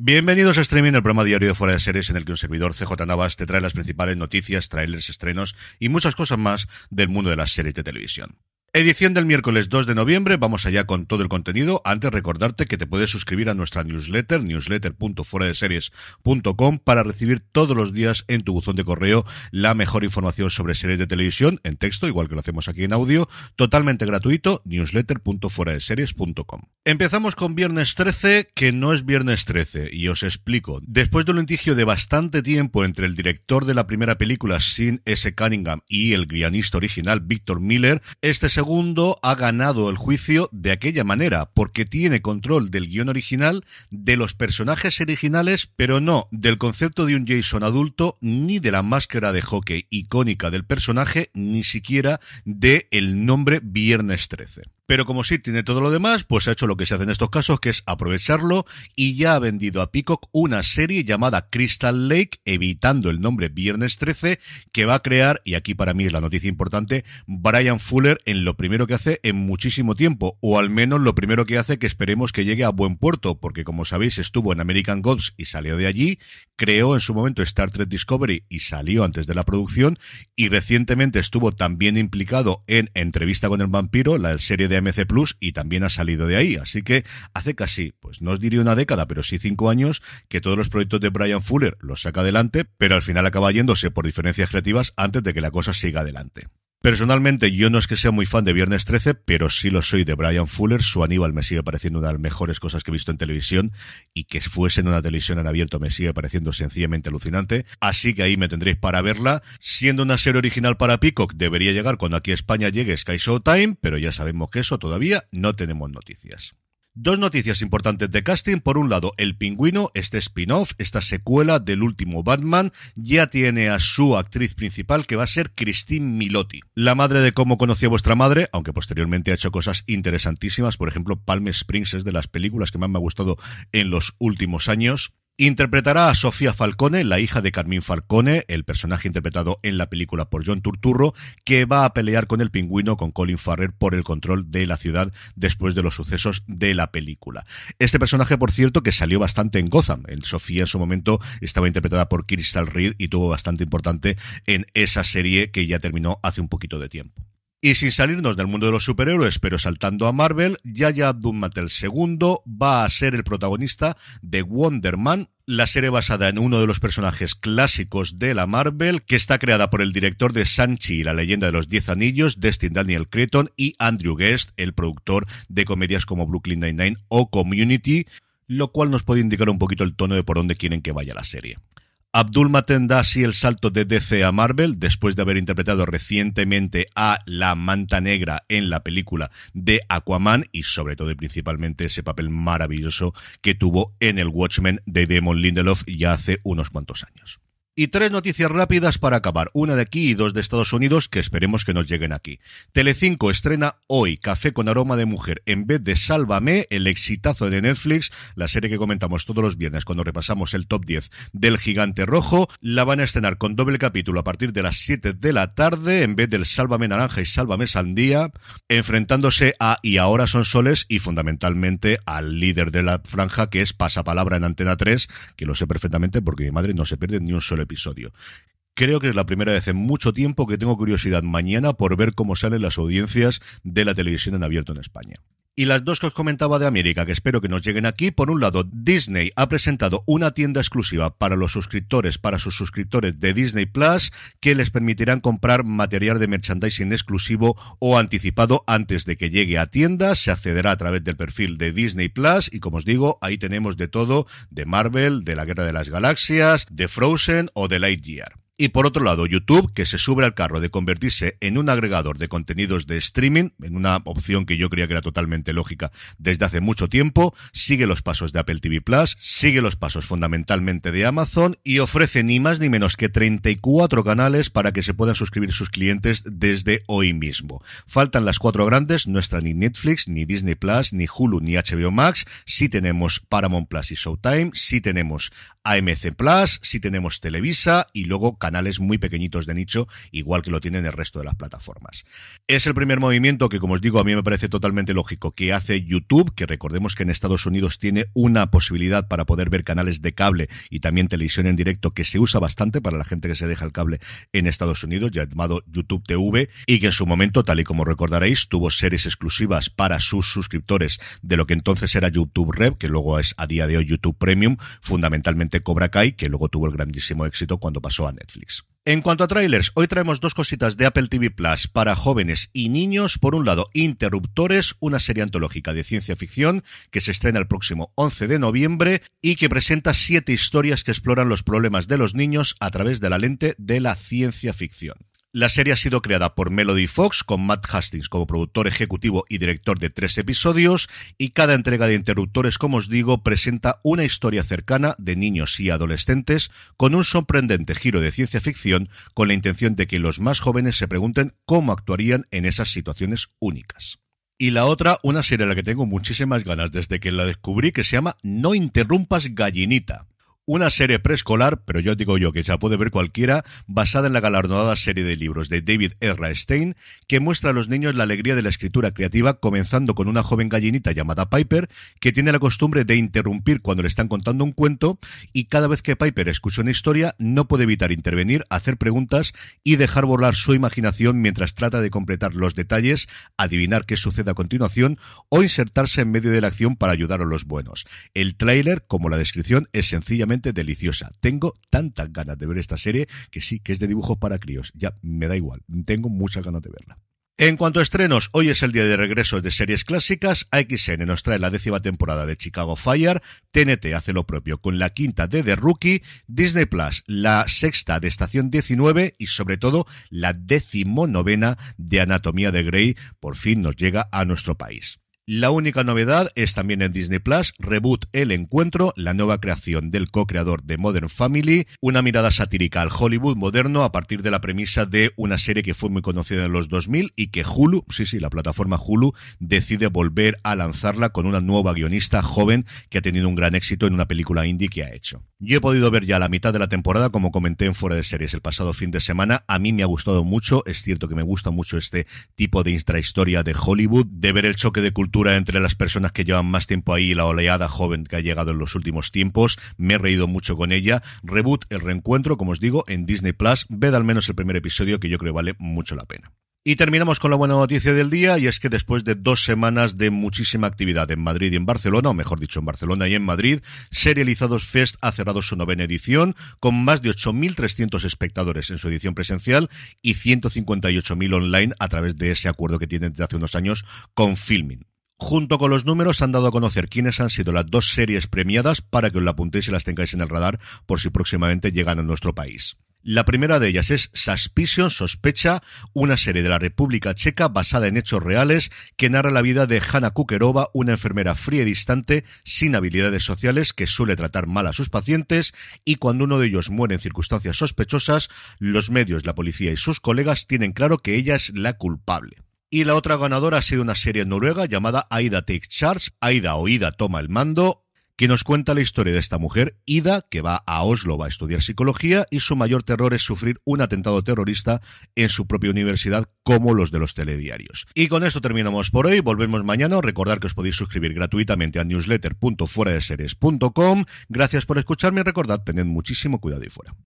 Bienvenidos a Streaming, el programa diario de Fuera de Series, en el que un servidor CJ Navas te trae las principales noticias, trailers, estrenos y muchas cosas más del mundo de las series de televisión. Edición del miércoles 2 de noviembre, vamos allá con todo el contenido. Antes recordarte que te puedes suscribir a nuestra newsletter, newsletter.fueradeseries.com para recibir todos los días en tu buzón de correo la mejor información sobre series de televisión en texto, igual que lo hacemos aquí en audio, totalmente gratuito, newsletter.fueradeseries.com. Empezamos con viernes 13, que no es viernes 13, y os explico. Después de un litigio de bastante tiempo entre el director de la primera película, Sin S. Cunningham, y el guionista original, Victor Miller, este es Segundo ha ganado el juicio de aquella manera, porque tiene control del guión original, de los personajes originales, pero no del concepto de un Jason adulto, ni de la máscara de hockey icónica del personaje, ni siquiera de el nombre Viernes 13. Pero como sí tiene todo lo demás, pues ha hecho lo que se hace en estos casos, que es aprovecharlo y ya ha vendido a Peacock una serie llamada Crystal Lake, evitando el nombre Viernes 13, que va a crear, y aquí para mí es la noticia importante, Brian Fuller en lo primero que hace en muchísimo tiempo, o al menos lo primero que hace que esperemos que llegue a buen puerto, porque como sabéis estuvo en American Gods y salió de allí, creó en su momento Star Trek Discovery y salió antes de la producción, y recientemente estuvo también implicado en Entrevista con el Vampiro, la serie de MC Plus y también ha salido de ahí. Así que hace casi, pues no os diría una década, pero sí cinco años que todos los proyectos de Brian Fuller los saca adelante, pero al final acaba yéndose por diferencias creativas antes de que la cosa siga adelante. Personalmente, yo no es que sea muy fan de Viernes 13, pero sí lo soy de Brian Fuller. Su Aníbal me sigue pareciendo una de las mejores cosas que he visto en televisión y que fuese en una televisión en abierto me sigue pareciendo sencillamente alucinante. Así que ahí me tendréis para verla. Siendo una serie original para Peacock, debería llegar cuando aquí España llegue Sky Showtime, pero ya sabemos que eso todavía no tenemos noticias. Dos noticias importantes de casting. Por un lado, El Pingüino, este spin-off, esta secuela del último Batman, ya tiene a su actriz principal que va a ser Christine Milotti. La madre de cómo conocí vuestra madre, aunque posteriormente ha hecho cosas interesantísimas, por ejemplo, Palm Springs es de las películas que más me ha gustado en los últimos años. Interpretará a Sofía Falcone, la hija de Carmín Falcone, el personaje interpretado en la película por John Turturro, que va a pelear con el pingüino, con Colin Farrer, por el control de la ciudad después de los sucesos de la película. Este personaje, por cierto, que salió bastante en Gotham. En Sofía en su momento estaba interpretada por Crystal Reed y tuvo bastante importante en esa serie que ya terminó hace un poquito de tiempo. Y sin salirnos del mundo de los superhéroes, pero saltando a Marvel, Yaya abdul II va a ser el protagonista de Wonder Man, la serie basada en uno de los personajes clásicos de la Marvel, que está creada por el director de Sanchi y la leyenda de los Diez Anillos, Destin Daniel Cretton, y Andrew Guest, el productor de comedias como Brooklyn Nine-Nine o Community, lo cual nos puede indicar un poquito el tono de por dónde quieren que vaya la serie. Abdul Maten da así el salto de DC a Marvel después de haber interpretado recientemente a la Manta Negra en la película de Aquaman y sobre todo y principalmente ese papel maravilloso que tuvo en el Watchmen de Damon Lindelof ya hace unos cuantos años. Y tres noticias rápidas para acabar. Una de aquí y dos de Estados Unidos que esperemos que nos lleguen aquí. Telecinco estrena hoy Café con aroma de mujer en vez de Sálvame, el exitazo de Netflix, la serie que comentamos todos los viernes cuando repasamos el top 10 del Gigante Rojo. La van a estrenar con doble capítulo a partir de las 7 de la tarde en vez del Sálvame Naranja y Sálvame Sandía, enfrentándose a Y ahora son soles y fundamentalmente al líder de la franja que es Pasapalabra en Antena 3, que lo sé perfectamente porque mi madre no se pierde ni un solo episodio. Creo que es la primera vez en mucho tiempo que tengo curiosidad mañana por ver cómo salen las audiencias de la televisión en abierto en España. Y las dos que os comentaba de América, que espero que nos lleguen aquí, por un lado, Disney ha presentado una tienda exclusiva para los suscriptores, para sus suscriptores de Disney Plus, que les permitirán comprar material de merchandising exclusivo o anticipado antes de que llegue a tiendas. Se accederá a través del perfil de Disney Plus y, como os digo, ahí tenemos de todo, de Marvel, de la Guerra de las Galaxias, de Frozen o de Lightyear. Y por otro lado, YouTube, que se sube al carro de convertirse en un agregador de contenidos de streaming, en una opción que yo creía que era totalmente lógica desde hace mucho tiempo, sigue los pasos de Apple TV Plus, sigue los pasos fundamentalmente de Amazon y ofrece ni más ni menos que 34 canales para que se puedan suscribir sus clientes desde hoy mismo. Faltan las cuatro grandes, no está ni Netflix, ni Disney Plus, ni Hulu, ni HBO Max. si tenemos Paramount Plus y Showtime, sí tenemos AMC Plus, si tenemos Televisa y luego canales muy pequeñitos de nicho, igual que lo tienen el resto de las plataformas. Es el primer movimiento que, como os digo, a mí me parece totalmente lógico que hace YouTube, que recordemos que en Estados Unidos tiene una posibilidad para poder ver canales de cable y también televisión en directo que se usa bastante para la gente que se deja el cable en Estados Unidos, llamado YouTube TV, y que en su momento, tal y como recordaréis, tuvo series exclusivas para sus suscriptores de lo que entonces era YouTube Red, que luego es a día de hoy YouTube Premium, fundamentalmente Cobra Kai, que luego tuvo el grandísimo éxito cuando pasó a Netflix. En cuanto a trailers, hoy traemos dos cositas de Apple TV Plus para jóvenes y niños. Por un lado, Interruptores, una serie antológica de ciencia ficción que se estrena el próximo 11 de noviembre y que presenta siete historias que exploran los problemas de los niños a través de la lente de la ciencia ficción. La serie ha sido creada por Melody Fox con Matt Hastings como productor ejecutivo y director de tres episodios y cada entrega de Interruptores, como os digo, presenta una historia cercana de niños y adolescentes con un sorprendente giro de ciencia ficción con la intención de que los más jóvenes se pregunten cómo actuarían en esas situaciones únicas. Y la otra, una serie a la que tengo muchísimas ganas desde que la descubrí, que se llama No interrumpas gallinita una serie preescolar, pero yo digo yo que se la puede ver cualquiera, basada en la galardonada serie de libros de David Ezra Stein, que muestra a los niños la alegría de la escritura creativa, comenzando con una joven gallinita llamada Piper, que tiene la costumbre de interrumpir cuando le están contando un cuento, y cada vez que Piper escucha una historia, no puede evitar intervenir, hacer preguntas y dejar volar su imaginación mientras trata de completar los detalles, adivinar qué sucede a continuación o insertarse en medio de la acción para ayudar a los buenos. El tráiler, como la descripción, es sencillamente deliciosa. Tengo tantas ganas de ver esta serie que sí, que es de dibujos para críos. Ya me da igual. Tengo muchas ganas de verla. En cuanto a estrenos, hoy es el día de regreso de series clásicas. AXN nos trae la décima temporada de Chicago Fire. TNT hace lo propio con la quinta de The Rookie. Disney Plus, la sexta de Estación 19 y sobre todo la décimo novena de Anatomía de Grey. Por fin nos llega a nuestro país. La única novedad es también en Disney Plus, Reboot El Encuentro, la nueva creación del co-creador de Modern Family, una mirada satírica al Hollywood moderno a partir de la premisa de una serie que fue muy conocida en los 2000 y que Hulu, sí, sí, la plataforma Hulu, decide volver a lanzarla con una nueva guionista joven que ha tenido un gran éxito en una película indie que ha hecho. Yo he podido ver ya la mitad de la temporada, como comenté en Fuera de Series el pasado fin de semana. A mí me ha gustado mucho, es cierto que me gusta mucho este tipo de intrahistoria de Hollywood, de ver el choque de cultura entre las personas que llevan más tiempo ahí y la oleada joven que ha llegado en los últimos tiempos. Me he reído mucho con ella. Reboot, el reencuentro, como os digo, en Disney Plus. Ved al menos el primer episodio que yo creo vale mucho la pena. Y terminamos con la buena noticia del día, y es que después de dos semanas de muchísima actividad en Madrid y en Barcelona, o mejor dicho, en Barcelona y en Madrid, Serializados Fest ha cerrado su novena edición, con más de 8.300 espectadores en su edición presencial y 158.000 online a través de ese acuerdo que tienen desde hace unos años con Filmin. Junto con los números han dado a conocer quiénes han sido las dos series premiadas para que os la apuntéis y las tengáis en el radar por si próximamente llegan a nuestro país. La primera de ellas es Suspicion, Sospecha, una serie de la República Checa basada en hechos reales que narra la vida de Hanna Kukerova, una enfermera fría y distante, sin habilidades sociales, que suele tratar mal a sus pacientes y cuando uno de ellos muere en circunstancias sospechosas, los medios, la policía y sus colegas tienen claro que ella es la culpable. Y la otra ganadora ha sido una serie noruega llamada Aida Takes Charge, Aida o Ida toma el mando, que nos cuenta la historia de esta mujer, Ida, que va a Oslo, a estudiar psicología y su mayor terror es sufrir un atentado terrorista en su propia universidad como los de los telediarios. Y con esto terminamos por hoy, volvemos mañana, recordar que os podéis suscribir gratuitamente a series.com. gracias por escucharme y recordad, tened muchísimo cuidado y fuera.